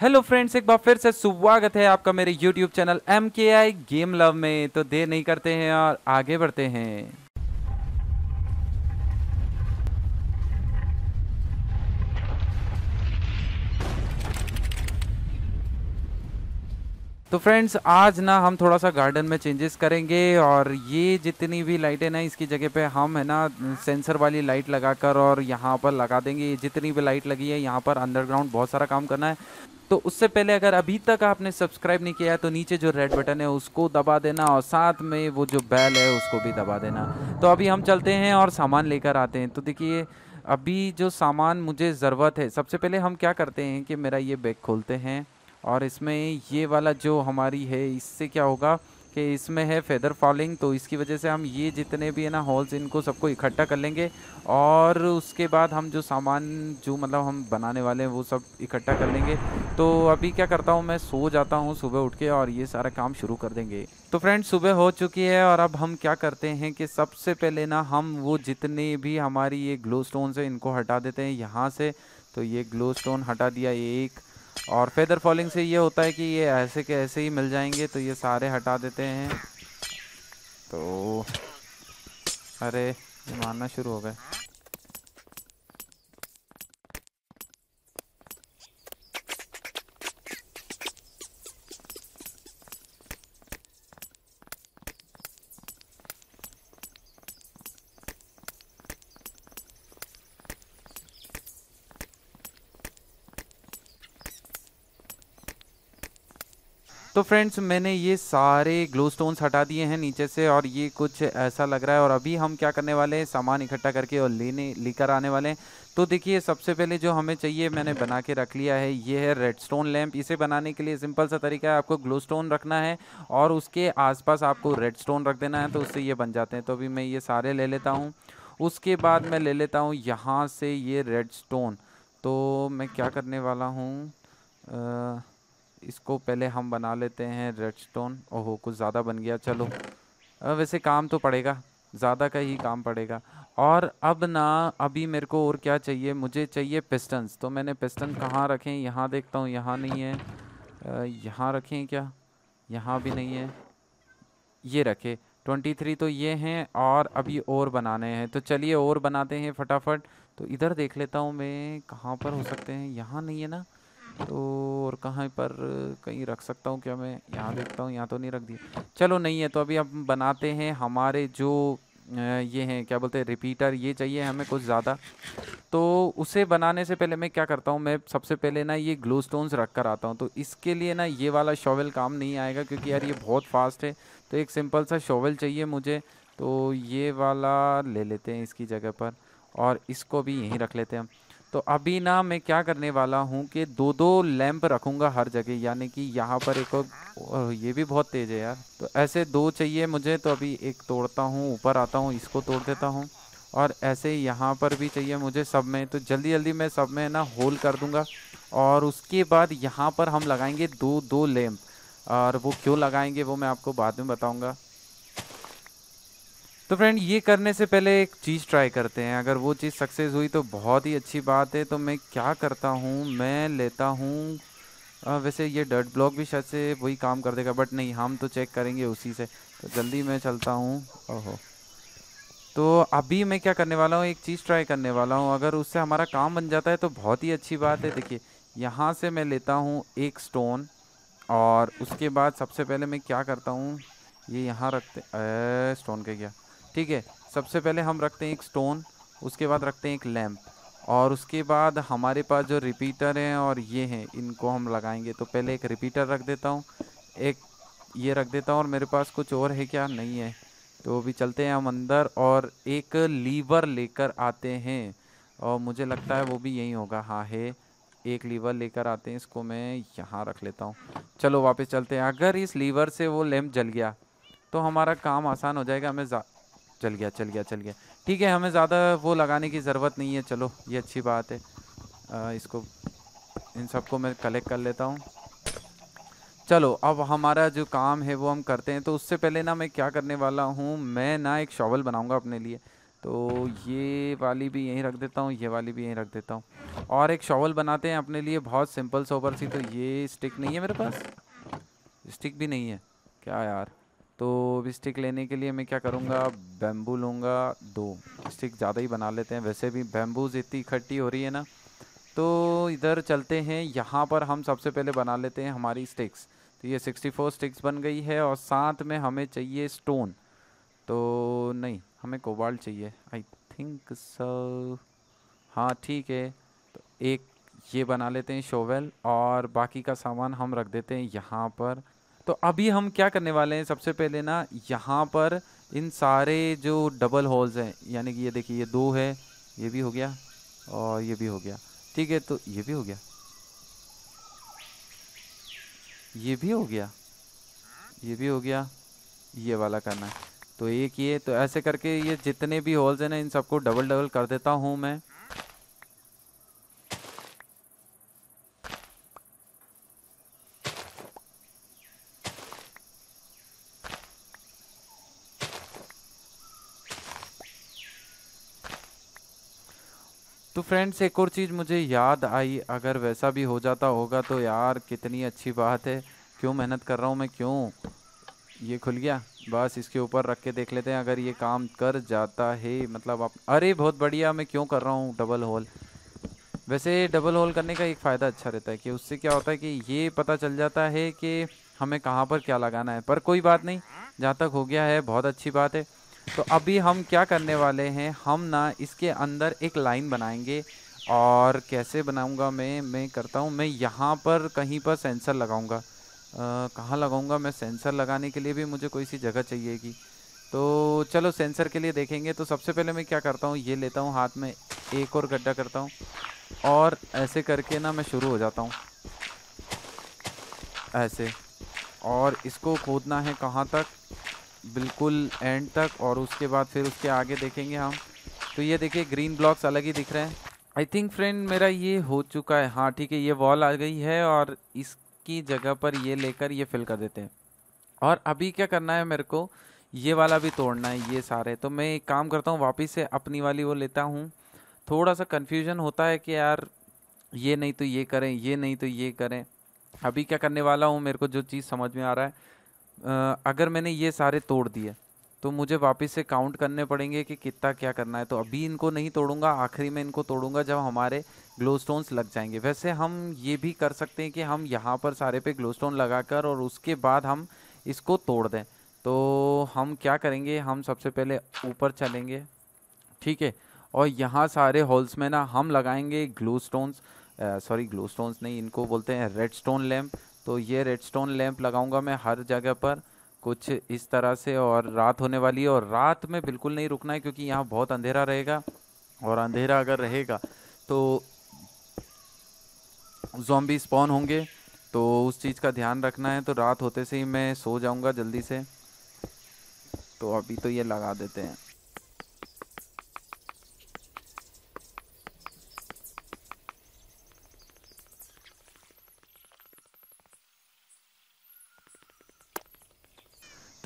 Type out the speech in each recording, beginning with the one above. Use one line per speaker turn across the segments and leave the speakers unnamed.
Hello friends एक बार फिर से स्वागत है आपका मेरे यूट्यूब चैनल एम के आई गेम लव में तो देर नहीं करते हैं और आगे बढ़ते हैं तो फ्रेंड्स आज ना हम थोड़ा सा गार्डन में चेंजेस करेंगे और ये जितनी भी लाइटें ना इसकी जगह पे हम है ना सेंसर वाली लाइट लगाकर और यहाँ पर लगा देंगे जितनी भी लाइट लगी है यहाँ पर अंडरग्राउंड बहुत सारा काम करना है तो उससे पहले अगर अभी तक आपने सब्सक्राइब नहीं किया है तो नीचे जो रेड बटन है उसको दबा देना और साथ में वो जो बैल है उसको भी दबा देना तो अभी हम चलते हैं और सामान लेकर आते हैं तो देखिए अभी जो सामान मुझे ज़रूरत है सबसे पहले हम क्या करते हैं कि मेरा ये बैग खोलते हैं और इसमें ये वाला जो हमारी है इससे क्या होगा कि इसमें है फेदर फॉलिंग तो इसकी वजह से हम ये जितने भी है ना हॉल्स इनको सबको इकट्ठा कर लेंगे और उसके बाद हम जो सामान जो मतलब हम बनाने वाले हैं वो सब इकट्ठा कर लेंगे तो अभी क्या करता हूँ मैं सो जाता हूँ सुबह उठ के और ये सारा काम शुरू कर देंगे तो फ्रेंड सुबह हो चुकी है और अब हम क्या करते हैं कि सबसे पहले ना हम वो जितने भी हमारी ये ग्लो स्टोन से इनको हटा देते हैं यहाँ से तो ये ग्लो स्टोन हटा दिया एक और फेदर फॉलिंग से ये होता है कि ये ऐसे के ऐसे ही मिल जाएंगे तो ये सारे हटा देते हैं तो अरे मारना शुरू हो गए तो फ्रेंड्स मैंने ये सारे ग्लो स्टोन्स हटा दिए हैं नीचे से और ये कुछ ऐसा लग रहा है और अभी हम क्या करने वाले हैं सामान इकट्ठा करके और लेने लेकर आने वाले हैं तो देखिए सबसे पहले जो हमें चाहिए मैंने बना के रख लिया है ये है रेड स्टोन लैम्प इसे बनाने के लिए सिंपल सा तरीका है आपको ग्लो स्टोन रखना है और उसके आसपास आपको रेड स्टोन रख देना है तो उससे ये बन जाते हैं तो अभी मैं ये सारे ले लेता हूँ उसके बाद मैं ले लेता हूँ यहाँ से ये रेड स्टोन तो मैं क्या करने वाला हूँ इसको पहले हम बना लेते हैं रेड स्टोन ओहो कुछ ज़्यादा बन गया चलो वैसे काम तो पड़ेगा ज़्यादा का ही काम पड़ेगा और अब ना अभी मेरे को और क्या चाहिए मुझे चाहिए पिस्टन्स तो मैंने पिस्टन कहाँ रखें यहाँ देखता हूँ यहाँ नहीं है यहाँ रखें क्या यहाँ भी नहीं है ये रखे 23 तो ये हैं और अभी और बनाने हैं तो चलिए और बनाते हैं फटाफट तो इधर देख लेता हूँ मैं कहाँ पर हो सकते हैं यहाँ नहीं है ना तो और कहाँ पर कहीं रख सकता हूँ क्या मैं यहाँ देखता हूँ यहाँ तो नहीं रख दिया चलो नहीं है तो अभी हम बनाते हैं हमारे जो ये हैं क्या बोलते हैं रिपीटर ये चाहिए हमें कुछ ज़्यादा तो उसे बनाने से पहले मैं क्या करता हूँ मैं सबसे पहले ना ये ग्लो स्टोन्स रख कर आता हूँ तो इसके लिए ना ये वाला शॉवल काम नहीं आएगा क्योंकि यार ये बहुत फास्ट है तो एक सिंपल सा शॉवल चाहिए मुझे तो ये वाला ले लेते हैं इसकी जगह पर और इसको भी यहीं रख लेते हैं हम तो अभी ना मैं क्या करने वाला हूँ कि दो दो लैंप रखूँगा हर जगह यानी कि यहाँ पर एक और ये भी बहुत तेज़ है यार तो ऐसे दो चाहिए मुझे तो अभी एक तोड़ता हूँ ऊपर आता हूँ इसको तोड़ देता हूँ और ऐसे यहाँ पर भी चाहिए मुझे सब में तो जल्दी जल्दी मैं सब में ना होल कर दूँगा और उसके बाद यहाँ पर हम लगाएंगे दो दो लैम्प और वो क्यों लगाएंगे वो मैं आपको बाद में बताऊँगा तो फ्रेंड ये करने से पहले एक चीज़ ट्राई करते हैं अगर वो चीज़ सक्सेस हुई तो बहुत ही अच्छी बात है तो मैं क्या करता हूँ मैं लेता हूँ वैसे ये डर्ट ब्लॉक भी शायद से वही काम कर देगा बट नहीं हम तो चेक करेंगे उसी से तो जल्दी मैं चलता हूँ ओहो तो अभी मैं क्या करने वाला हूँ एक चीज़ ट्राई करने वाला हूँ अगर उससे हमारा काम बन जाता है तो बहुत ही अच्छी बात है देखिए यहाँ से मैं लेता हूँ एक स्टोन और उसके बाद सबसे पहले मैं क्या करता हूँ ये यहाँ रखते स्टोन के क्या ठीक है सबसे पहले हम रखते हैं एक स्टोन उसके बाद रखते हैं एक लैम्प और उसके बाद हमारे पास जो रिपीटर हैं और ये हैं इनको हम लगाएंगे तो पहले एक रिपीटर रख देता हूँ एक ये रख देता हूँ और मेरे पास कुछ और है क्या नहीं है तो अभी चलते हैं हम अंदर और एक लीवर लेकर आते हैं और मुझे लगता है वो भी यही होगा हाँ है एक लीवर लेकर आते हैं इसको मैं यहाँ रख लेता हूँ चलो वापस चलते हैं अगर इस लीवर से वो लैम्प जल गया तो हमारा काम आसान हो जाएगा हमें चल गया चल गया चल गया ठीक है हमें ज़्यादा वो लगाने की ज़रूरत नहीं है चलो ये अच्छी बात है आ, इसको इन सबको मैं कलेक्ट कर लेता हूँ चलो अब हमारा जो काम है वो हम करते हैं तो उससे पहले ना मैं क्या करने वाला हूँ मैं ना एक शॉवल बनाऊँगा अपने लिए तो ये वाली भी यहीं रख देता हूँ ये वाली भी यहीं रख देता हूँ और एक शॉवल बनाते हैं अपने लिए बहुत सिंपल सोबर सी तो ये स्टिक नहीं है मेरे पास स्टिक भी नहीं है क्या यार तो स्टिक लेने के लिए मैं क्या करूँगा बैम्बू लूँगा दो स्टिक ज़्यादा ही बना लेते हैं वैसे भी बैम्बूज इतनी इकट्ठी हो रही है ना तो इधर चलते हैं यहाँ पर हम सबसे पहले बना लेते हैं हमारी स्टिक्स तो ये 64 स्टिक्स बन गई है और साथ में हमें चाहिए स्टोन तो नहीं हमें कोबाल्ट चाहिए आई थिंक सो हाँ ठीक है तो एक ये बना लेते हैं शोवेल और बाकी का सामान हम रख देते हैं यहाँ पर तो अभी हम क्या करने वाले हैं सबसे पहले ना यहाँ पर इन सारे जो डबल होल्स हैं यानी कि ये देखिए ये दो है ये भी हो गया और ये भी हो गया ठीक है तो ये भी हो गया ये भी हो गया ये भी हो गया ये वाला करना है तो एक ये तो ऐसे करके ये जितने भी होल्स हैं ना इन सबको डबल डबल कर देता हूँ मैं फ्रेंड्स एक और चीज़ मुझे याद आई अगर वैसा भी हो जाता होगा तो यार कितनी अच्छी बात है क्यों मेहनत कर रहा हूँ मैं क्यों ये खुल गया बस इसके ऊपर रख के देख लेते हैं अगर ये काम कर जाता है मतलब आप अरे बहुत बढ़िया मैं क्यों कर रहा हूँ डबल होल वैसे डबल होल करने का एक फ़ायदा अच्छा रहता है कि उससे क्या होता है कि ये पता चल जाता है कि हमें कहाँ पर क्या लगाना है पर कोई बात नहीं जहाँ तक हो गया है बहुत अच्छी बात है तो अभी हम क्या करने वाले हैं हम ना इसके अंदर एक लाइन बनाएंगे और कैसे बनाऊंगा मैं मैं करता हूँ मैं यहाँ पर कहीं पर सेंसर लगाऊंगा कहाँ लगाऊंगा मैं सेंसर लगाने के लिए भी मुझे कोई सी जगह चाहिएगी तो चलो सेंसर के लिए देखेंगे तो सबसे पहले मैं क्या करता हूँ ये लेता हूँ हाथ में एक और गड्ढा करता हूँ और ऐसे करके ना मैं शुरू हो जाता हूँ ऐसे और इसको खोदना है कहाँ तक बिल्कुल एंड तक और उसके बाद फिर उसके आगे देखेंगे हम तो ये देखिए ग्रीन ब्लॉक्स अलग ही दिख रहे हैं आई थिंक फ्रेंड मेरा ये हो चुका है हाँ ठीक है ये वॉल आ गई है और इसकी जगह पर ये लेकर ये फिल कर देते हैं और अभी क्या करना है मेरे को ये वाला भी तोड़ना है ये सारे तो मैं एक काम करता हूँ वापस से अपनी वाली वो लेता हूँ थोड़ा सा कन्फ्यूजन होता है कि यार ये नहीं तो ये करें ये नहीं तो ये करें अभी क्या करने वाला हूँ मेरे को जो चीज़ समझ में आ रहा है अगर मैंने ये सारे तोड़ दिए तो मुझे वापस से काउंट करने पड़ेंगे कि कितना क्या करना है तो अभी इनको नहीं तोड़ूंगा आखिरी में इनको तोड़ूंगा जब हमारे स्टोन्स लग जाएंगे वैसे हम ये भी कर सकते हैं कि हम यहाँ पर सारे पे लगा लगाकर और उसके बाद हम इसको तोड़ दें तो हम क्या करेंगे हम सबसे पहले ऊपर चलेंगे ठीक है और यहाँ सारे हॉल्स में ना हम लगाएंगे glow stones sorry glow stones नहीं इनको बोलते हैं रेड स्टोन लैम्प तो ये रेडस्टोन लैंप लगाऊंगा मैं हर जगह पर कुछ इस तरह से और रात होने वाली है और रात में बिल्कुल नहीं रुकना है क्योंकि यहाँ बहुत अंधेरा रहेगा और अंधेरा अगर रहेगा तो जॉम्बी स्पॉन होंगे तो उस चीज़ का ध्यान रखना है तो रात होते से ही मैं सो जाऊँगा जल्दी से तो अभी तो ये लगा देते हैं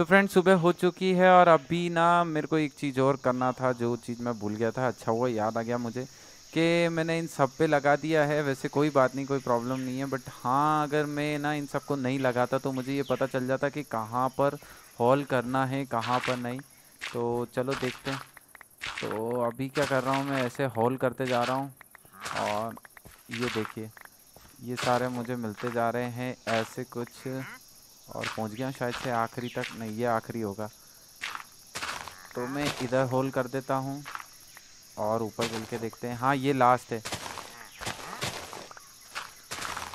तो फ्रेंड सुबह हो चुकी है और अभी ना मेरे को एक चीज़ और करना था जो चीज़ मैं भूल गया था अच्छा हुआ याद आ गया मुझे कि मैंने इन सब पे लगा दिया है वैसे कोई बात नहीं कोई प्रॉब्लम नहीं है बट हाँ अगर मैं ना इन सबको नहीं लगाता तो मुझे ये पता चल जाता कि कहाँ पर हॉल करना है कहाँ पर नहीं तो चलो देखते हैं तो अभी क्या कर रहा हूँ मैं ऐसे हॉल करते जा रहा हूँ और ये देखिए ये सारे मुझे मिलते जा रहे हैं ऐसे कुछ और पहुंच गया शायद से आखिरी तक नहीं ये आखिरी होगा तो मैं इधर होल कर देता हूँ और ऊपर चल के देखते हैं हाँ ये लास्ट है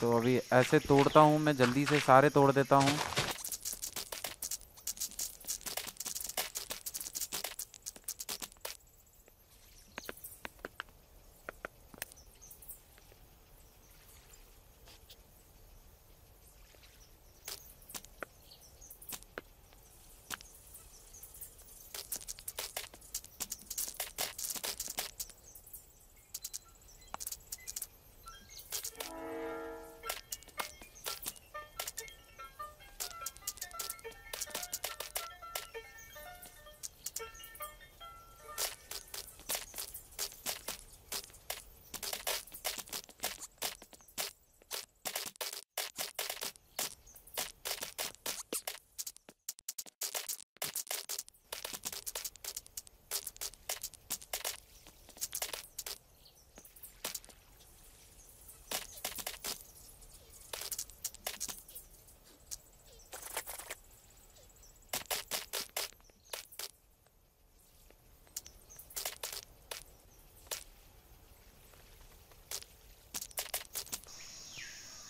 तो अभी ऐसे तोड़ता हूँ मैं जल्दी से सारे तोड़ देता हूँ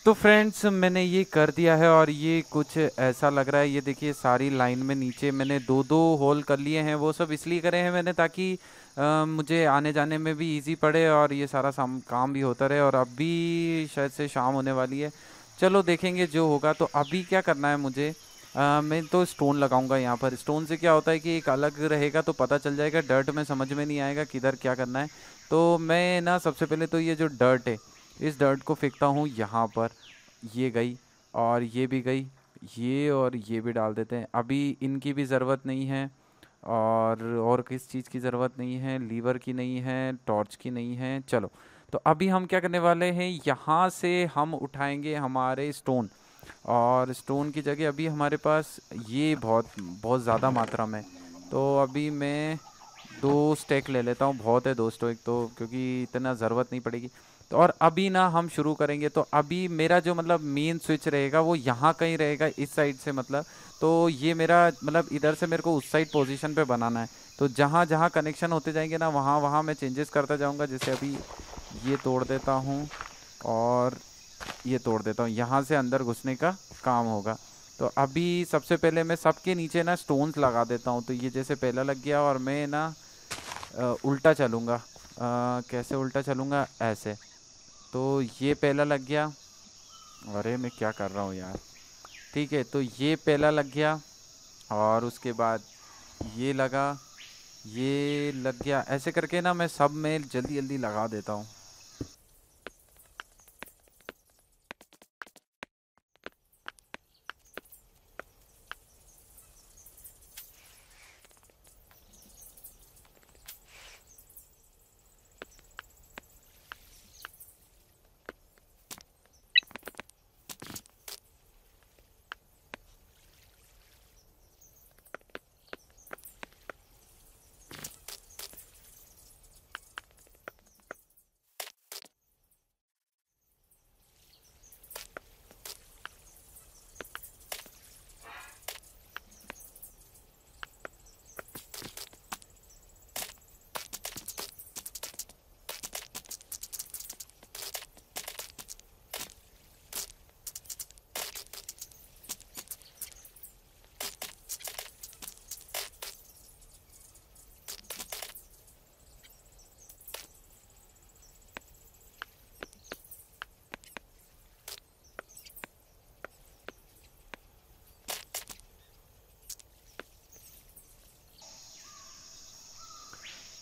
तो फ्रेंड्स मैंने ये कर दिया है और ये कुछ ऐसा लग रहा है ये देखिए सारी लाइन में नीचे मैंने दो दो होल कर लिए हैं वो सब इसलिए करे हैं मैंने ताकि आ, मुझे आने जाने में भी इजी पड़े और ये सारा काम भी होता रहे और अब भी शायद से शाम होने वाली है चलो देखेंगे जो होगा तो अभी क्या करना है मुझे आ, मैं तो स्टोन लगाऊंगा यहाँ पर स्टोन से क्या होता है कि एक अलग रहेगा तो पता चल जाएगा डर्ट में समझ में नहीं आएगा किधर क्या करना है तो मैं ना सबसे पहले तो ये जो डर्ट है इस डर्ट को फेंकता हूँ यहाँ पर ये गई और ये भी गई ये और ये भी डाल देते हैं अभी इनकी भी ज़रूरत नहीं है और और किस चीज़ की ज़रूरत नहीं है लीवर की नहीं है टॉर्च की नहीं है चलो तो अभी हम क्या करने वाले हैं यहाँ से हम उठाएंगे हमारे स्टोन और स्टोन की जगह अभी हमारे पास ये बहुत बहुत ज़्यादा मात्रा में तो अभी मैं दो स्टेक ले लेता हूँ बहुत है दो एक तो क्योंकि इतना ज़रूरत नहीं पड़ेगी तो और अभी ना हम शुरू करेंगे तो अभी मेरा जो मतलब मेन स्विच रहेगा वो यहाँ कहीं रहेगा इस साइड से मतलब तो ये मेरा मतलब इधर से मेरे को उस साइड पोजीशन पे बनाना है तो जहाँ जहाँ कनेक्शन होते जाएंगे ना वहाँ वहाँ मैं चेंजेस करता जाऊँगा जैसे अभी ये तोड़ देता हूँ और ये तोड़ देता हूँ यहाँ से अंदर घुसने का काम होगा तो अभी सबसे पहले मैं सबके नीचे ना स्टोन्स लगा देता हूँ तो ये जैसे पहला लग गया और मैं ना उल्टा चलूँगा कैसे उल्टा चलूँगा ऐसे तो ये पहला लग गया अरे मैं क्या कर रहा हूँ यार ठीक है तो ये पहला लग गया और उसके बाद ये लगा ये लग गया ऐसे करके ना मैं सब में जल्दी जल्दी लगा देता हूँ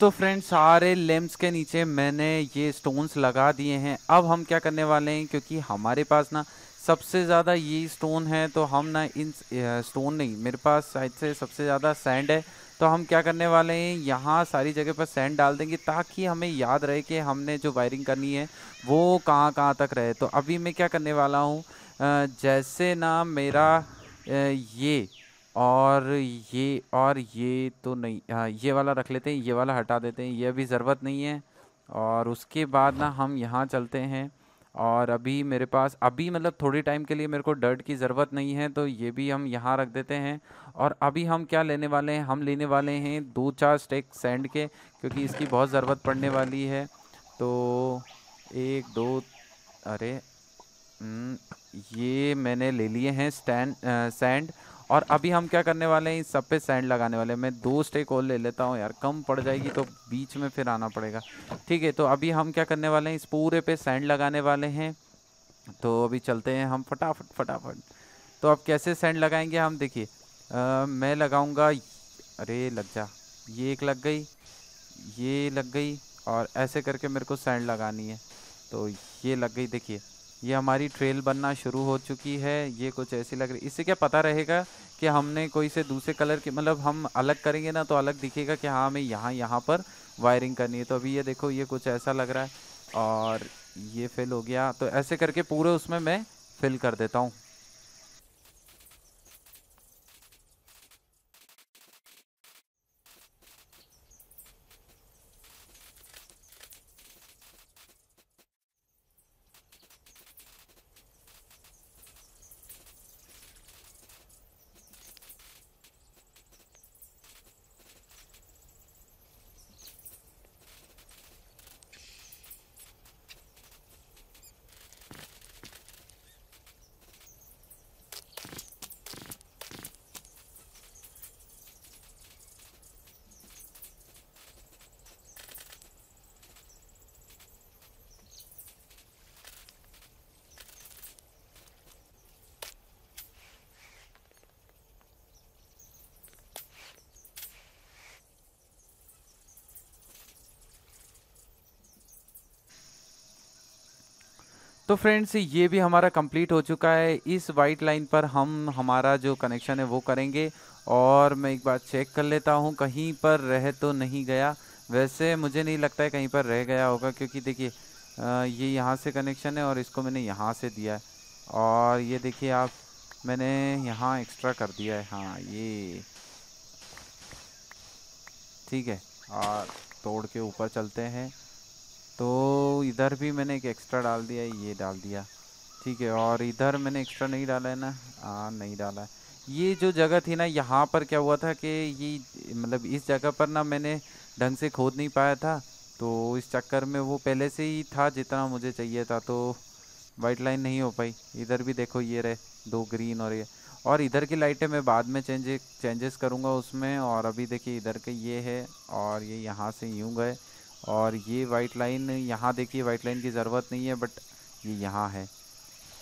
तो फ्रेंड्स सारे लेम्स के नीचे मैंने ये स्टोन्स लगा दिए हैं अब हम क्या करने वाले हैं क्योंकि हमारे पास ना सबसे ज़्यादा ये स्टोन है तो हम ना इन स्टोन नहीं मेरे पास साइड से सबसे ज़्यादा सैंड है तो हम क्या करने वाले हैं यहाँ सारी जगह पर सैंड डाल देंगे ताकि हमें याद रहे कि हमने जो वायरिंग करनी है वो कहाँ कहाँ तक रहे तो अभी मैं क्या करने वाला हूँ जैसे ना मेरा ये और ये और ये तो नहीं हाँ ये वाला रख लेते हैं ये वाला हटा देते हैं ये अभी ज़रूरत नहीं है और उसके बाद ना हाँ। हम यहाँ चलते हैं और अभी मेरे पास अभी मतलब थोड़ी टाइम के लिए मेरे को डर्ट की ज़रूरत नहीं है तो ये भी हम यहाँ रख देते हैं और अभी हम क्या लेने वाले हैं हम लेने वाले हैं दो चार स्टेक सेंड के क्योंकि इसकी बहुत ज़रूरत पड़ने वाली है तो एक दो अरे ये मैंने ले लिए हैं स्टैंड सेंड और अभी हम क्या करने वाले हैं इस सब पे सैंड लगाने वाले हैं मैं दो स्टेक और ले लेता हूँ यार कम पड़ जाएगी तो बीच में फिर आना पड़ेगा ठीक है तो अभी हम क्या करने वाले हैं इस पूरे पे सैंड लगाने वाले हैं तो अभी चलते हैं हम फटाफट फटाफट तो अब कैसे सैंड लगाएंगे हम देखिए मैं लगाऊंगा अरे लग जा ये एक लग गई ये लग गई और ऐसे करके मेरे को सैंड लगानी है तो ये लग गई देखिए ये हमारी ट्रेल बनना शुरू हो चुकी है ये कुछ ऐसी लग रही इससे क्या पता रहेगा कि हमने कोई से दूसरे कलर के मतलब हम अलग करेंगे ना तो अलग दिखेगा कि हाँ हमें यहाँ यहाँ पर वायरिंग करनी है तो अभी ये देखो ये कुछ ऐसा लग रहा है और ये फिल हो गया तो ऐसे करके पूरे उसमें मैं फिल कर देता हूँ तो फ्रेंड्स ये भी हमारा कंप्लीट हो चुका है इस वाइट लाइन पर हम हमारा जो कनेक्शन है वो करेंगे और मैं एक बार चेक कर लेता हूँ कहीं पर रह तो नहीं गया वैसे मुझे नहीं लगता है कहीं पर रह गया होगा क्योंकि देखिए ये यहाँ से कनेक्शन है और इसको मैंने यहाँ से दिया है और ये देखिए आप मैंने यहाँ एक्स्ट्रा कर दिया है हाँ ये ठीक है और तोड़ के ऊपर चलते हैं तो इधर भी मैंने एक एक्स्ट्रा डाल दिया ये डाल दिया ठीक है और इधर मैंने एक्स्ट्रा नहीं डाला है ना हाँ नहीं डाला है ये जो जगह थी ना यहाँ पर क्या हुआ था कि ये मतलब इस जगह पर ना मैंने ढंग से खोद नहीं पाया था तो इस चक्कर में वो पहले से ही था जितना मुझे चाहिए था तो वाइट लाइन नहीं हो पाई इधर भी देखो ये रहे दो ग्रीन और ये और इधर की लाइटें मैं बाद में चेंजे चेंजेस करूँगा उसमें और अभी देखिए इधर के ये है और ये यहाँ से यूँ गए और ये वाइट लाइन यहाँ देखिए वाइट लाइन की ज़रूरत नहीं है बट ये यहाँ है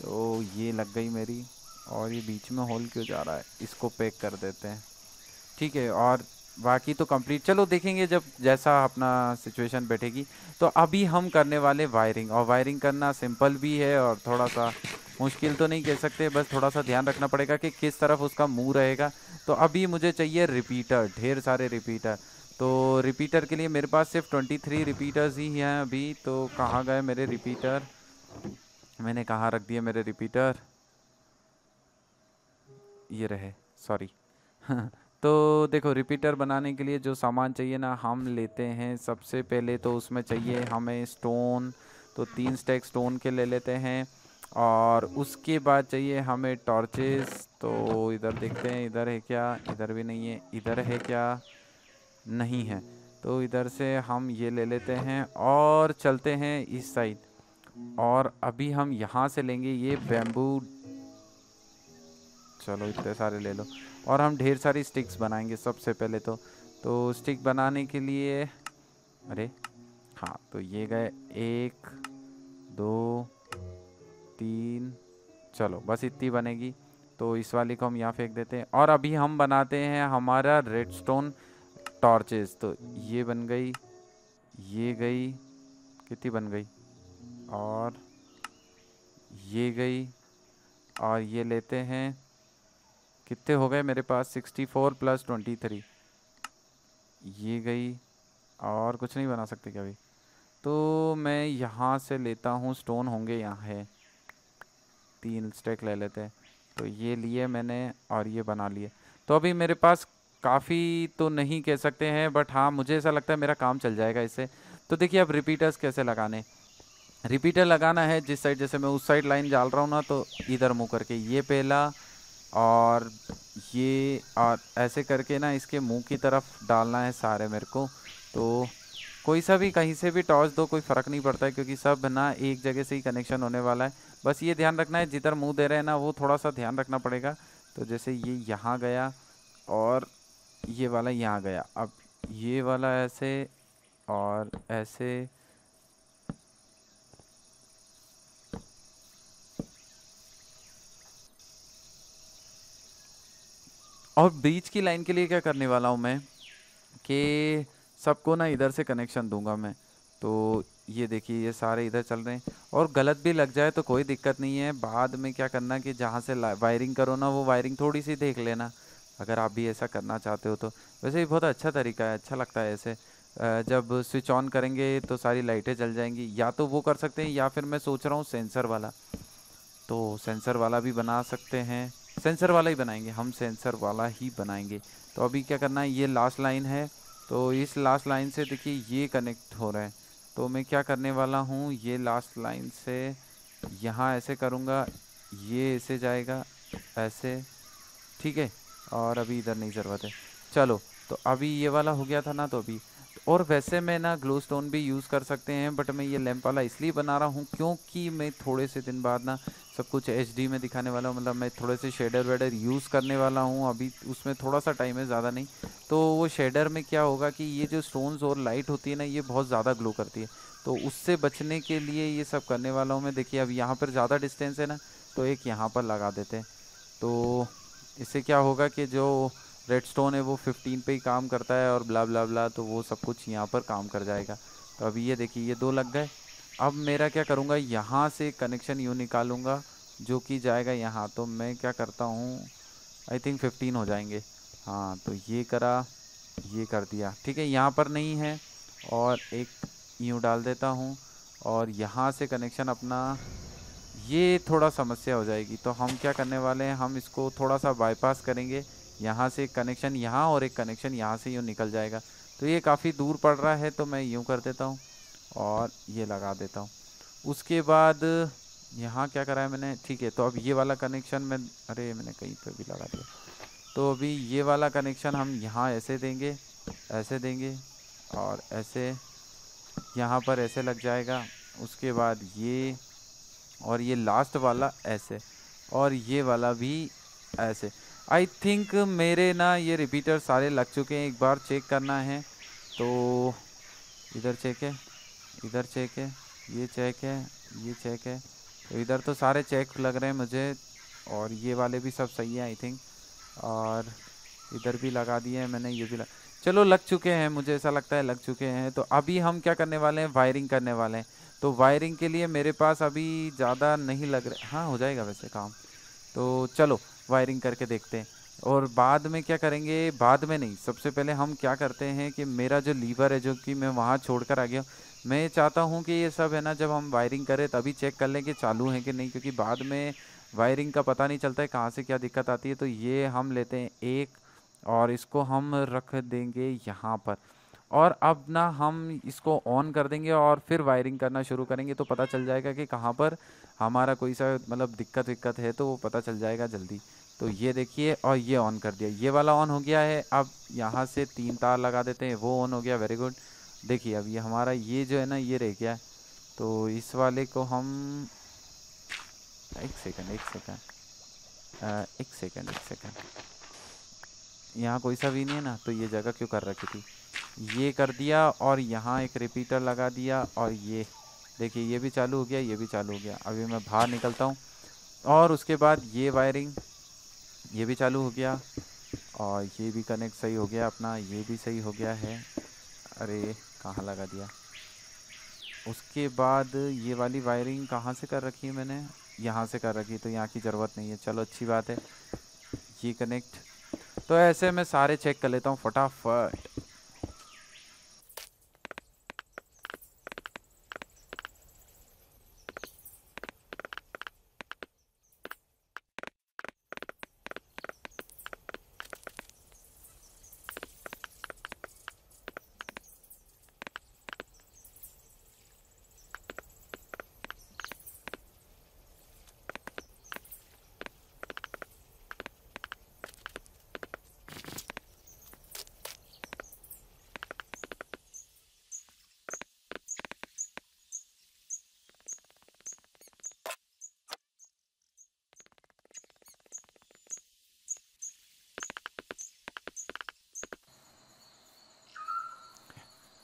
तो ये लग गई मेरी और ये बीच में होल क्यों जा रहा है इसको पैक कर देते हैं ठीक है और बाकी तो कंप्लीट चलो देखेंगे जब जैसा अपना सिचुएशन बैठेगी तो अभी हम करने वाले वायरिंग और वायरिंग करना सिंपल भी है और थोड़ा सा मुश्किल तो नहीं कह सकते बस थोड़ा सा ध्यान रखना पड़ेगा कि किस तरफ उसका मुंह रहेगा तो अभी मुझे चाहिए रिपीटर ढेर सारे रिपीटर तो रिपीटर के लिए मेरे पास सिर्फ ट्वेंटी थ्री रिपीटर्स ही हैं अभी तो कहाँ गए मेरे रिपीटर मैंने कहाँ रख दिए मेरे रिपीटर ये रहे सॉरी तो देखो रिपीटर बनाने के लिए जो सामान चाहिए ना हम लेते हैं सबसे पहले तो उसमें चाहिए हमें स्टोन तो तीन स्टैक स्टोन के ले लेते हैं और उसके बाद चाहिए हमें टॉर्चेस तो इधर देखते हैं इधर है क्या इधर भी नहीं है इधर है क्या नहीं है तो इधर से हम ये ले लेते हैं और चलते हैं इस साइड और अभी हम यहाँ से लेंगे ये बेम्बू चलो इतने सारे ले लो और हम ढेर सारी स्टिक्स बनाएंगे सबसे पहले तो तो स्टिक बनाने के लिए अरे हाँ तो ये गए एक दो तीन चलो बस इतनी बनेगी तो इस वाली को हम यहाँ फेंक देते हैं और अभी हम बनाते हैं हमारा रेडस्टोन स्टोन टॉर्चेस तो ये बन गई ये गई कितनी बन गई और ये गई और ये लेते हैं कितने हो गए मेरे पास sixty four plus twenty three ये गई और कुछ नहीं बना सकते क्या भाई तो मैं यहाँ से लेता हूँ स्टोन होंगे यहाँ है तीन स्टेक ले लेते हैं तो ये लिए मैंने और ये बना लिए तो अभी मेरे पास काफ़ी तो नहीं कह सकते हैं बट हाँ मुझे ऐसा लगता है मेरा काम चल जाएगा इससे तो देखिए अब रिपीटर्स कैसे लगाने रिपीटर लगाना है जिस साइड जैसे मैं उस साइड लाइन डाल रहा हूँ ना तो इधर मुँह करके ये पहला और ये और ऐसे करके ना इसके मुँह की तरफ डालना है सारे मेरे को तो कोई सा भी कहीं से भी टॉर्च दो कोई फ़र्क नहीं पड़ता है क्योंकि सब ना एक जगह से ही कनेक्शन होने वाला है बस ये ध्यान रखना है जिधर मुंह दे रहे हैं ना वो थोड़ा सा ध्यान रखना पड़ेगा तो जैसे ये यहाँ गया और ये वाला यहाँ गया अब ये वाला ऐसे और ऐसे और बीच की लाइन के लिए क्या करने वाला हूँ मैं कि सबको ना इधर से कनेक्शन दूंगा मैं तो ये देखिए ये सारे इधर चल रहे हैं और गलत भी लग जाए तो कोई दिक्कत नहीं है बाद में क्या करना कि जहाँ से वायरिंग करो ना वो वायरिंग थोड़ी सी देख लेना अगर आप भी ऐसा करना चाहते हो तो वैसे भी बहुत अच्छा तरीका है अच्छा लगता है ऐसे जब स्विच ऑन करेंगे तो सारी लाइटें जल जाएंगी या तो वो कर सकते हैं या फिर मैं सोच रहा हूँ सेंसर वाला तो सेंसर वाला भी बना सकते हैं सेंसर वाला ही बनाएंगे हम सेंसर वाला ही बनाएंगे तो अभी क्या करना है ये लास्ट लाइन है तो इस लास्ट लाइन से देखिए ये कनेक्ट हो रहा है तो मैं क्या करने वाला हूँ ये लास्ट लाइन से यहाँ ऐसे करूँगा ये ऐसे जाएगा ऐसे ठीक है और अभी इधर नहीं ज़रूरत है चलो तो अभी ये वाला हो गया था ना तो अभी और वैसे मैं ना ग्लो स्टोन भी यूज़ कर सकते हैं बट मैं ये लैम्प वाला इसलिए बना रहा हूँ क्योंकि मैं थोड़े से दिन बाद ना सब कुछ एच में दिखाने वाला हूँ मतलब मैं थोड़े से शेडर वेडर यूज़ करने वाला हूँ अभी उसमें थोड़ा सा टाइम है ज़्यादा नहीं तो वो शेडर में क्या होगा कि ये जो स्टोन्स और लाइट होती है ना ये बहुत ज़्यादा ग्लो करती है तो उससे बचने के लिए ये सब करने वाला हूँ मैं देखिए अब यहाँ पर ज़्यादा डिस्टेंस है ना तो एक यहाँ पर लगा देते हैं तो इससे क्या होगा कि जो रेड स्टोन है वो 15 पे ही काम करता है और ब्ला ब्ला ब्ला तो वो सब कुछ यहाँ पर काम कर जाएगा तो अभी ये देखिए ये दो लग गए अब मेरा क्या करूँगा यहाँ से कनेक्शन यूँ निकालूँगा जो कि जाएगा यहाँ तो मैं क्या करता हूँ आई थिंक फिफ्टीन हो जाएंगे हाँ तो ये करा ये कर दिया ठीक है यहाँ पर नहीं है और एक यूँ डाल देता हूँ और यहाँ से कनेक्शन अपना ये थोड़ा समस्या हो जाएगी तो हम क्या करने वाले हैं हम इसको थोड़ा सा बाईपास करेंगे यहाँ से एक कनेक्शन यहाँ और एक कनेक्शन यहाँ से यूँ निकल जाएगा तो ये काफ़ी दूर पड़ रहा है तो मैं यूँ कर देता हूँ और ये लगा देता हूँ उसके बाद यहाँ क्या करा है मैंने ठीक है तो अब ये वाला कनेक्शन मैं अरे मैंने कहीं पर भी लगा दिया तो अभी ये वाला कनेक्शन हम यहाँ ऐसे देंगे ऐसे देंगे और ऐसे यहाँ पर ऐसे लग जाएगा उसके बाद ये और ये लास्ट वाला ऐसे और ये वाला भी ऐसे आई थिंक मेरे ना ये रिपीटर सारे लग चुके हैं एक बार चेक करना है तो इधर चेक है इधर चेक है ये चेक है ये चेक है तो इधर तो सारे चेक लग रहे हैं मुझे और ये वाले भी सब सही है आई थिंक और इधर भी लगा दिए मैंने ये भी लगा चलो लग चुके हैं मुझे ऐसा लगता है लग चुके हैं तो अभी हम क्या करने वाले हैं वायरिंग करने वाले हैं तो वायरिंग के लिए मेरे पास अभी ज़्यादा नहीं लग रहा हाँ हो जाएगा वैसे काम तो चलो वायरिंग करके देखते हैं और बाद में क्या करेंगे बाद में नहीं सबसे पहले हम क्या करते हैं कि मेरा जो लीवर है जो कि मैं वहाँ छोड़ कर आ गया मैं चाहता हूँ कि ये सब है ना जब हम वायरिंग करें तभी चेक कर लें कि चालू है कि नहीं क्योंकि बाद में वायरिंग का पता नहीं चलता है कहाँ से क्या दिक्कत आती है तो ये हम लेते हैं एक और इसको हम रख देंगे यहाँ पर और अब ना हम इसको ऑन कर देंगे और फिर वायरिंग करना शुरू करेंगे तो पता चल जाएगा कि कहाँ पर हमारा कोई सा मतलब दिक्कत विक्कत है तो वो पता चल जाएगा जल्दी तो ये देखिए और ये ऑन कर दिया ये वाला ऑन हो गया है अब यहाँ से तीन तार लगा देते हैं वो ऑन हो गया वेरी गुड देखिए अब ये हमारा ये जो है ना ये रह गया तो इस वाले को हम एक सेकंड एक सेकंड एक सेकंड एक सेकंड यहाँ कोई सा भी नहीं है ना तो ये जगह क्यों कर रखी थी ये कर दिया और यहाँ एक रिपीटर लगा दिया और ये देखिए ये भी चालू हो गया ये भी चालू हो गया अभी मैं बाहर निकलता हूँ और उसके बाद ये वायरिंग ये भी चालू हो गया और ये भी कनेक्ट सही हो गया अपना ये भी सही हो गया है अरे कहाँ लगा दिया उसके बाद ये वाली वायरिंग कहाँ से कर रखी है मैंने यहाँ से कर रखी तो यहाँ की ज़रूरत नहीं है चलो अच्छी बात है ये कनेक्ट तो ऐसे मैं सारे चेक कर लेता हूँ फटाफट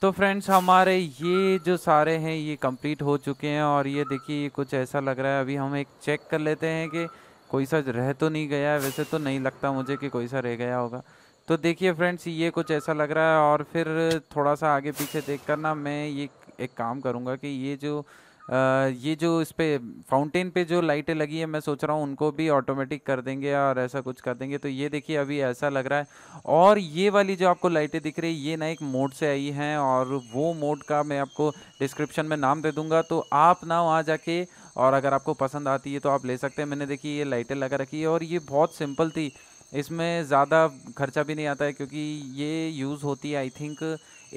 तो फ्रेंड्स हमारे ये जो सारे हैं ये कंप्लीट हो चुके हैं और ये देखिए ये कुछ ऐसा लग रहा है अभी हम एक चेक कर लेते हैं कि कोई सा रह तो नहीं गया है वैसे तो नहीं लगता मुझे कि कोई सा रह गया होगा तो देखिए फ्रेंड्स ये कुछ ऐसा लग रहा है और फिर थोड़ा सा आगे पीछे देख कर ना मैं ये एक काम करूँगा कि ये जो ये जो इस पर फाउंटेन पे जो लाइटें लगी है मैं सोच रहा हूँ उनको भी ऑटोमेटिक कर देंगे और ऐसा कुछ कर देंगे तो ये देखिए अभी ऐसा लग रहा है और ये वाली जो आपको लाइटें दिख रही है ये ना एक मोड से आई हैं और वो मोड का मैं आपको डिस्क्रिप्शन में नाम दे दूँगा तो आप ना वहाँ जाके और अगर आपको पसंद आती है तो आप ले सकते हैं मैंने देखी ये लाइटें लगा रखी है और ये बहुत सिंपल थी इसमें ज़्यादा खर्चा भी नहीं आता है क्योंकि ये यूज़ होती है आई थिंक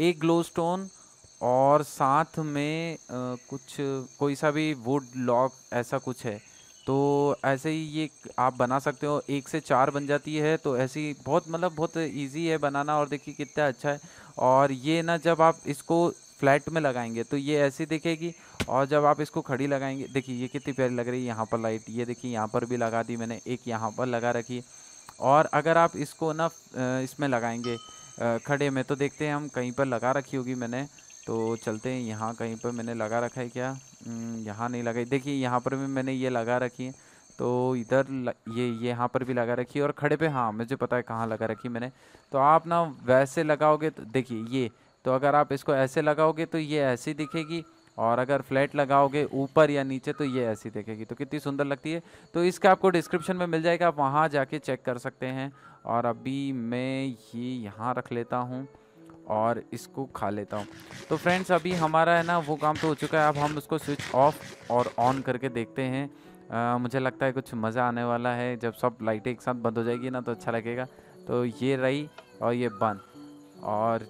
एक ग्लो स्टोन और साथ में आ, कुछ कोई सा भी वुड लॉक ऐसा कुछ है तो ऐसे ही ये आप बना सकते हो एक से चार बन जाती है तो ऐसी बहुत मतलब बहुत इजी है बनाना और देखिए कितना अच्छा है और ये ना जब आप इसको फ्लैट में लगाएंगे तो ये ऐसी दिखेगी और जब आप इसको खड़ी लगाएंगे देखिए ये कितनी प्यारी लग रही है यहाँ पर लाइट ये देखिए यहाँ पर भी लगा दी मैंने एक यहाँ पर लगा रखी और अगर आप इसको ना इसमें लगाएंगे खड़े में तो देखते हैं हम कहीं पर लगा रखी होगी मैंने तो चलते हैं यहाँ कहीं पर मैंने लगा रखा है क्या यहाँ नहीं लगाई देखिए यहाँ पर भी मैंने ये लगा रखी है तो इधर ये ये यहाँ पर भी लगा रखी है और खड़े पे हाँ मुझे पता है कहाँ लगा रखी मैंने तो आप ना वैसे लगाओगे तो देखिए ये तो अगर आप इसको ऐसे लगाओगे तो ये ऐसी दिखेगी और अगर फ्लैट लगाओगे ऊपर या नीचे तो ये ऐसी दिखेगी तो कितनी सुंदर लगती है तो इसका आपको डिस्क्रिप्शन में मिल जाएगा आप वहाँ जाके चेक कर सकते हैं और अभी मैं ये यहाँ रख लेता हूँ और इसको खा लेता हूँ तो फ्रेंड्स अभी हमारा है ना वो काम तो हो चुका है अब हम उसको स्विच ऑफ और ऑन करके देखते हैं आ, मुझे लगता है कुछ मज़ा आने वाला है जब सब लाइटें एक साथ बंद हो जाएगी ना तो अच्छा लगेगा तो ये रही और ये बंद और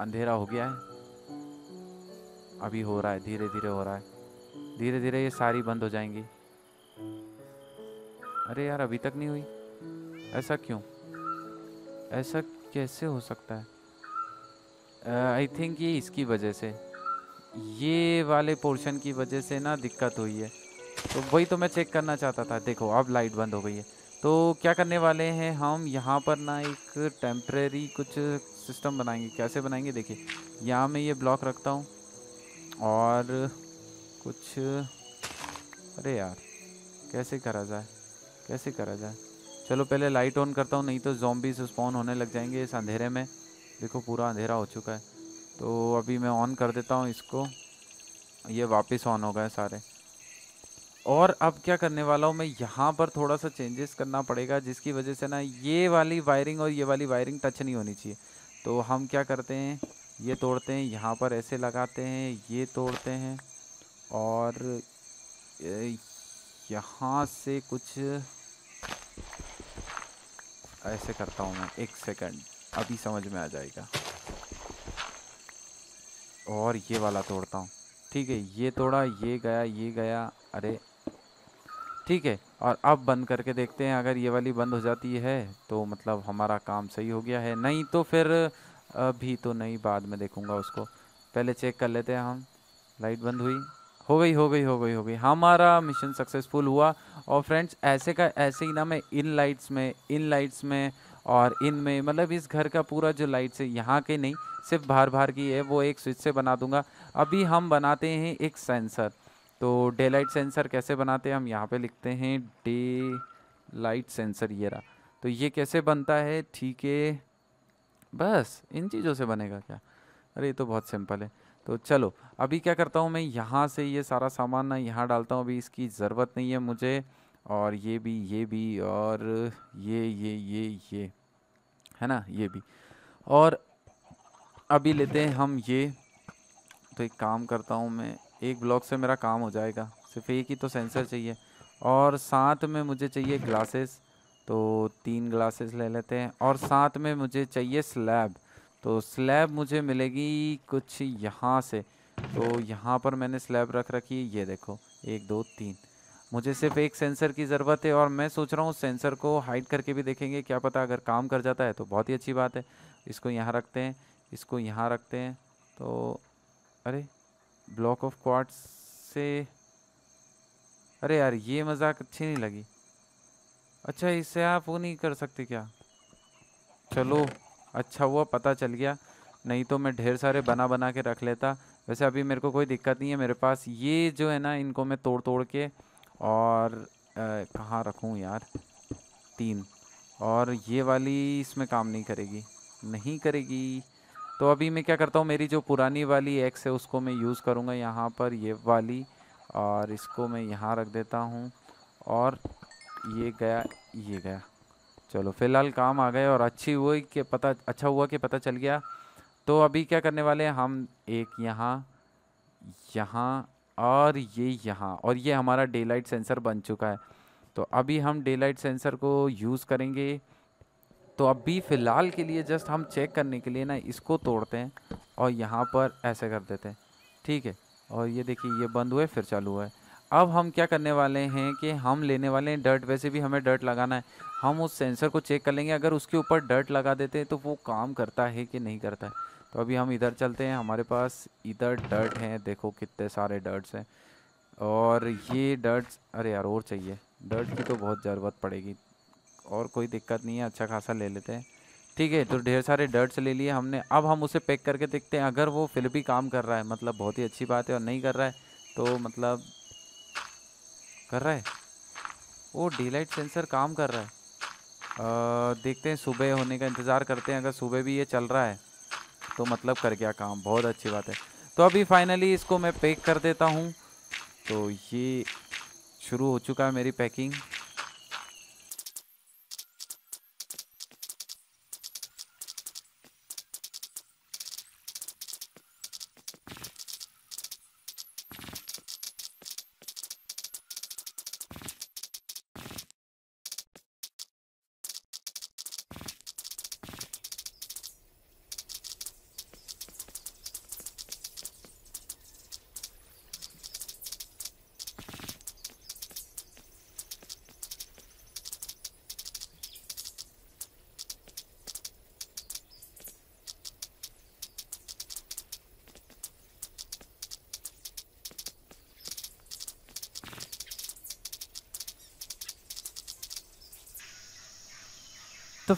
अंधेरा हो गया है अभी हो रहा है धीरे धीरे हो रहा है धीरे धीरे ये सारी बंद हो जाएंगी अरे यार अभी तक नहीं हुई ऐसा क्यों ऐसा कैसे हो सकता है आई थिंक ये इसकी वजह से ये वाले पोर्शन की वजह से ना दिक्कत हुई है तो वही तो मैं चेक करना चाहता था देखो अब लाइट बंद हो गई है तो क्या करने वाले हैं हम यहाँ पर ना एक टेम्प्रेरी कुछ सिस्टम बनाएंगे कैसे बनाएंगे देखिए यहाँ मैं ये ब्लॉक रखता हूँ और कुछ अरे यार कैसे करा जाए कैसे करा जाए चलो पहले लाइट ऑन करता हूँ नहीं तो जॉम्बी स्पॉन होने लग जाएंगे इस अंधेरे में देखो पूरा अंधेरा हो चुका है तो अभी मैं ऑन कर देता हूँ इसको ये वापस ऑन हो गए सारे और अब क्या करने वाला हूँ मैं यहाँ पर थोड़ा सा चेंजेस करना पड़ेगा जिसकी वजह से ना ये वाली वायरिंग और ये वाली वायरिंग टच नहीं होनी चाहिए तो हम क्या करते हैं ये तोड़ते हैं यहाँ पर ऐसे लगाते हैं ये तोड़ते हैं और यहाँ से कुछ ऐसे करता हूँ मैं एक सेकंड अभी समझ में आ जाएगा और ये वाला तोड़ता हूँ ठीक है ये तोड़ा ये गया ये गया अरे ठीक है और अब बंद करके देखते हैं अगर ये वाली बंद हो जाती है तो मतलब हमारा काम सही हो गया है नहीं तो फिर अभी तो नहीं बाद में देखूंगा उसको पहले चेक कर लेते हैं हम लाइट बंद हुई हो गई हो गई हो गई हो गई हमारा मिशन सक्सेसफुल हुआ और फ्रेंड्स ऐसे का ऐसे ही ना मैं इन लाइट्स में इन लाइट्स में और इनमें मतलब इस घर का पूरा जो लाइट से यहाँ के नहीं सिर्फ बाहर बाहर की है वो एक स्विच से बना दूंगा अभी हम बनाते हैं एक सेंसर तो डे लाइट सेंसर कैसे बनाते हैं हम यहाँ पे लिखते हैं डे लाइट सेंसर ये रहा तो ये कैसे बनता है ठीक है बस इन चीज़ों से बनेगा क्या अरे ये तो बहुत सिंपल है तो चलो अभी क्या करता हूँ मैं यहाँ से ये सारा सामान ना यहाँ डालता हूँ अभी इसकी ज़रूरत नहीं है मुझे और ये भी ये भी और ये ये ये ये है ना ये भी और अभी लेते हैं हम ये तो एक काम करता हूँ मैं एक ब्लॉक से मेरा काम हो जाएगा सिर्फ एक ही तो सेंसर चाहिए और साथ में मुझे चाहिए ग्लासेस तो तीन ग्लासेस ले लेते हैं और साथ में मुझे चाहिए स्लैब तो स्लैब मुझे मिलेगी कुछ यहाँ से तो यहाँ पर मैंने स्लैब रख रखी है ये देखो एक दो तीन मुझे सिर्फ एक सेंसर की ज़रूरत है और मैं सोच रहा हूँ सेंसर को हाइड करके भी देखेंगे क्या पता अगर काम कर जाता है तो बहुत ही अच्छी बात है इसको यहाँ रखते हैं इसको यहाँ रखते हैं तो अरे ब्लॉक ऑफ क्वार्ट्स से अरे यार ये मजाक अच्छी नहीं लगी अच्छा इससे आप वो नहीं कर सकते क्या चलो अच्छा हुआ पता चल गया नहीं तो मैं ढेर सारे बना बना के रख लेता वैसे अभी मेरे को कोई दिक्कत नहीं है मेरे पास ये जो है ना इनको मैं तोड़ तोड़ के और कहाँ रखूँ यार तीन और ये वाली इसमें काम नहीं करेगी नहीं करेगी तो अभी मैं क्या करता हूँ मेरी जो पुरानी वाली एक्स है उसको मैं यूज़ करूँगा यहाँ पर ये वाली और इसको मैं यहाँ रख देता हूँ और ये गया ये गया चलो फिलहाल काम आ गए और अच्छी हुई कि पता अच्छा हुआ कि पता चल गया तो अभी क्या करने वाले हैं हम एक यहाँ यहाँ और ये यहाँ और ये हमारा डे लाइट सेंसर बन चुका है तो अभी हम डे लाइट सेंसर को यूज़ करेंगे तो अभी फ़िलहाल के लिए जस्ट हम चेक करने के लिए ना इसको तोड़ते हैं और यहाँ पर ऐसे कर देते हैं ठीक है और ये देखिए ये बंद हुए फिर चालू हुआ है अब हम क्या करने वाले हैं कि हम लेने वाले हैं डर्ट वैसे भी हमें डर्ट लगाना है हम उस सेंसर को चेक कर लेंगे अगर उसके ऊपर डर्ट लगा देते हैं तो वो काम करता है कि नहीं करता है तो अभी हम इधर चलते हैं हमारे पास इधर डर्ट हैं देखो कितने सारे डर्ट्स हैं और ये डर्ट्स अरे यार और चाहिए डर्ट की तो बहुत ज़रूरत पड़ेगी और कोई दिक्कत नहीं है अच्छा खासा ले लेते हैं ठीक है तो ढेर सारे डर्ट्स ले लिए हमने अब हम उसे पैक करके देखते हैं अगर वो फिर भी काम कर रहा है मतलब बहुत ही अच्छी बात है और नहीं कर रहा है तो मतलब कर रहा है वो डीलाइट सेंसर काम कर रहा है आ, देखते हैं सुबह होने का इंतज़ार करते हैं अगर सुबह भी ये चल रहा है तो मतलब कर गया काम बहुत अच्छी बात है तो अभी फाइनली इसको मैं पैक कर देता हूँ तो ये शुरू हो चुका है मेरी पैकिंग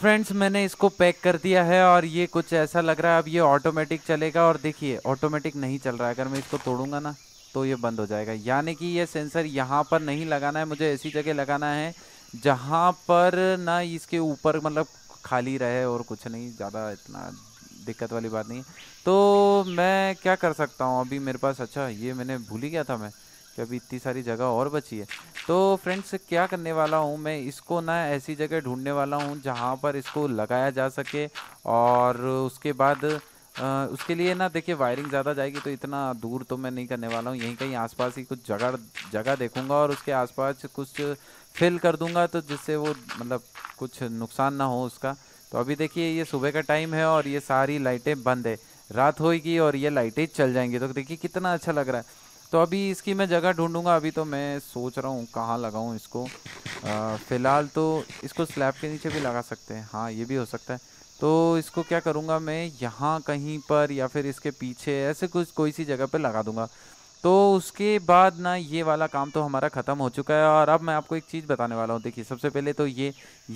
फ्रेंड्स मैंने इसको पैक कर दिया है और ये कुछ ऐसा लग रहा है अब ये ऑटोमेटिक चलेगा और देखिए ऑटोमेटिक नहीं चल रहा है अगर मैं इसको तोड़ूंगा ना तो ये बंद हो जाएगा यानी कि ये सेंसर यहाँ पर नहीं लगाना है मुझे ऐसी जगह लगाना है जहाँ पर ना इसके ऊपर मतलब खाली रहे और कुछ नहीं ज़्यादा इतना दिक्कत वाली बात नहीं तो मैं क्या कर सकता हूँ अभी मेरे पास अच्छा ये मैंने भूल ही गया था मैं कि अभी इतनी सारी जगह और बची है तो फ्रेंड्स क्या करने वाला हूँ मैं इसको ना ऐसी जगह ढूंढने वाला हूँ जहाँ पर इसको लगाया जा सके और उसके बाद आ, उसके लिए ना देखिए वायरिंग ज़्यादा जाएगी तो इतना दूर तो मैं नहीं करने वाला हूँ यहीं कहीं आसपास ही कुछ जगह जगह देखूंगा और उसके आसपास कुछ फिल कर दूंगा तो जिससे वो मतलब कुछ नुकसान ना हो उसका तो अभी देखिए ये सुबह का टाइम है और ये सारी लाइटें बंद है रात होएगी और ये लाइटें चल जाएंगी तो देखिए कितना अच्छा लग रहा है तो अभी इसकी मैं जगह ढूंढूंगा अभी तो मैं सोच रहा हूँ कहाँ लगाऊँ इसको फ़िलहाल तो इसको स्लैब के नीचे भी लगा सकते हैं हाँ ये भी हो सकता है तो इसको क्या करूँगा मैं यहाँ कहीं पर या फिर इसके पीछे ऐसे कुछ कोई सी जगह पर लगा दूँगा तो उसके बाद ना ये वाला काम तो हमारा ख़त्म हो चुका है और अब मैं आपको एक चीज़ बताने वाला हूँ देखिए सबसे पहले तो ये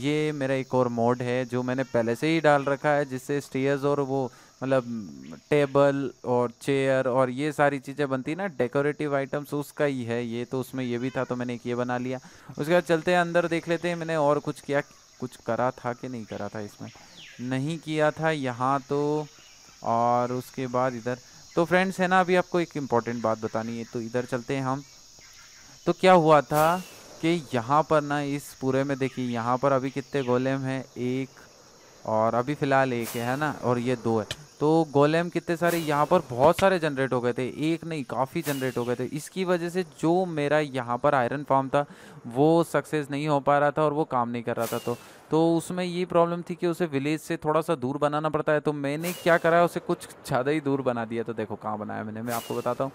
ये मेरा एक और मोड है जो मैंने पहले से ही डाल रखा है जिससे स्टेयर्स और वो मतलब टेबल और चेयर और ये सारी चीज़ें बनती ना डेकोरेटिव आइटम्स उसका ही है ये तो उसमें ये भी था तो मैंने एक ये बना लिया उसके बाद चलते हैं अंदर देख लेते हैं मैंने और कुछ किया कुछ करा था कि नहीं करा था इसमें नहीं किया था यहाँ तो और उसके बाद इधर तो फ्रेंड्स है ना अभी आपको एक इम्पॉर्टेंट बात बतानी है तो इधर चलते हैं हम तो क्या हुआ था कि यहाँ पर ना इस पूरे में देखिए यहाँ पर अभी कितने गोलेम हैं एक और अभी फ़िलहाल एक है ना और ये दो है तो गोलेम कितने सारे यहाँ पर बहुत सारे जनरेट हो गए थे एक नहीं काफ़ी जनरेट हो गए थे इसकी वजह से जो मेरा यहाँ पर आयरन फार्म था वो सक्सेस नहीं हो पा रहा था और वो काम नहीं कर रहा था तो तो उसमें ये प्रॉब्लम थी कि उसे विलेज से थोड़ा सा दूर बनाना पड़ता है तो मैंने क्या करा उसे कुछ ज़्यादा ही दूर बना दिया तो देखो कहाँ बनाया मैंने मैं आपको बताता हूँ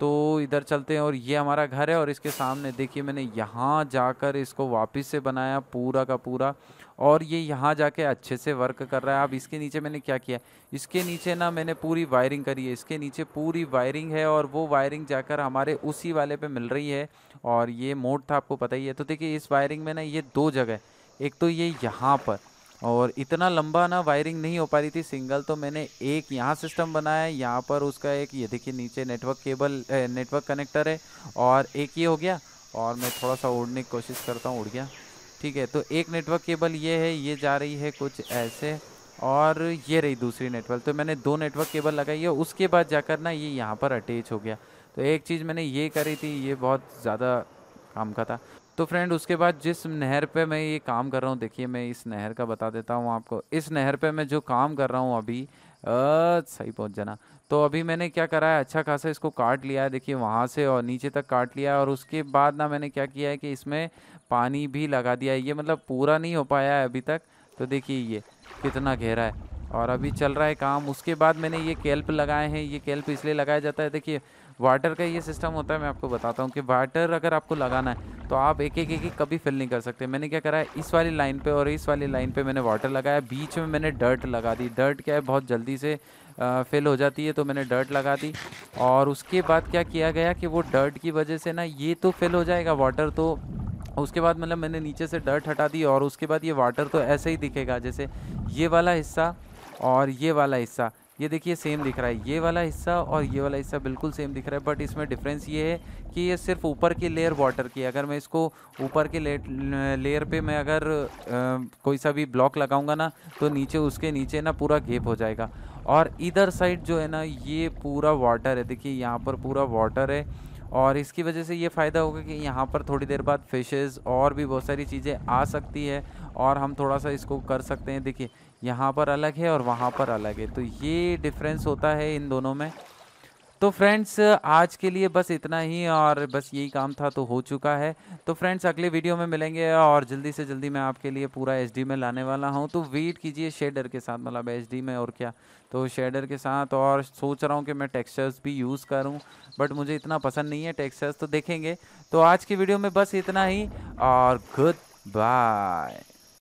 तो इधर चलते हैं और ये हमारा घर है और इसके सामने देखिए मैंने यहाँ जाकर इसको वापस से बनाया पूरा का पूरा और ये यहाँ जाके अच्छे से वर्क कर रहा है अब इसके नीचे मैंने क्या किया इसके नीचे ना मैंने पूरी वायरिंग करी है इसके नीचे पूरी वायरिंग है और वो वायरिंग जाकर हमारे उसी वाले पे मिल रही है और ये मोड था आपको पता ही है तो देखिए इस वायरिंग में ना ये दो जगह एक तो ये यहाँ पर और इतना लंबा ना वायरिंग नहीं हो पा रही थी सिंगल तो मैंने एक यहाँ सिस्टम बनाया है यहाँ पर उसका एक ये देखिए नीचे नेटवर्क केबल नेटवर्क कनेक्टर है और एक ये हो गया और मैं थोड़ा सा उड़ने की कोशिश करता हूँ उड़ गया ठीक है तो एक नेटवर्क केबल ये है ये जा रही है कुछ ऐसे और ये रही दूसरी नेटवर्क तो मैंने दो नेटवर्क केबल लगाई है उसके बाद जाकर ना ये यहाँ पर अटैच हो गया तो एक चीज़ मैंने ये करी थी ये बहुत ज़्यादा काम का था तो फ्रेंड उसके बाद जिस नहर पे मैं ये काम कर रहा हूँ देखिए मैं इस नहर का बता देता हूँ आपको इस नहर पे मैं जो काम कर रहा हूँ अभी आ, सही पहुँच जाना तो अभी मैंने क्या करा है अच्छा खासा इसको काट लिया है देखिए वहाँ से और नीचे तक काट लिया और उसके बाद ना मैंने क्या किया है कि इसमें पानी भी लगा दिया है ये मतलब पूरा नहीं हो पाया है अभी तक तो देखिए ये कितना गहरा है और अभी चल रहा है काम उसके बाद मैंने ये कैल्प लगाए हैं ये कैल्प इसलिए लगाया जाता है देखिए वाटर का ये सिस्टम होता है मैं आपको बताता हूँ कि वाटर अगर आपको लगाना है तो आप एक एक एक, कभी फिल नहीं कर सकते मैंने क्या करा है इस वाली लाइन पे और इस वाली लाइन पे मैंने वाटर लगाया बीच में मैंने डर्ट लगा दी डर्ट क्या है बहुत जल्दी से फिल हो जाती है तो मैंने डर्ट लगा दी और उसके बाद क्या किया गया कि वो डर्ट की वजह से ना ये तो फिल हो जाएगा वाटर तो उसके बाद मतलब मैंने नीचे से डर्ट हटा दी और उसके बाद ये वाटर तो ऐसे ही दिखेगा जैसे ये वाला हिस्सा और ये वाला हिस्सा ये देखिए सेम दिख रहा है ये वाला हिस्सा और ये वाला हिस्सा बिल्कुल सेम दिख रहा है बट इसमें डिफरेंस ये है कि ये सिर्फ ऊपर की लेयर वाटर की है अगर मैं इसको ऊपर के लेयर पे मैं अगर आ, कोई सा भी ब्लॉक लगाऊंगा ना तो नीचे उसके नीचे ना पूरा गेप हो जाएगा और इधर साइड जो है ना ये पूरा वाटर है देखिए यहाँ पर पूरा वाटर है और इसकी वजह से ये फ़ायदा होगा कि यहाँ पर थोड़ी देर बाद फिशेज़ और भी बहुत सारी चीज़ें आ सकती है और हम थोड़ा सा इसको कर सकते हैं देखिए यहाँ पर अलग है और वहाँ पर अलग है तो ये डिफरेंस होता है इन दोनों में तो फ्रेंड्स आज के लिए बस इतना ही और बस यही काम था तो हो चुका है तो फ्रेंड्स अगले वीडियो में मिलेंगे और जल्दी से जल्दी मैं आपके लिए पूरा एच में लाने वाला हूँ तो वेट कीजिए शेडर के साथ मतलब एच में और क्या तो शेडर के साथ और सोच रहा हूँ कि मैं टेक्सचर्स भी यूज़ करूँ बट मुझे इतना पसंद नहीं है टेक्सचर्स तो देखेंगे तो आज की वीडियो में बस इतना ही और गुड बाय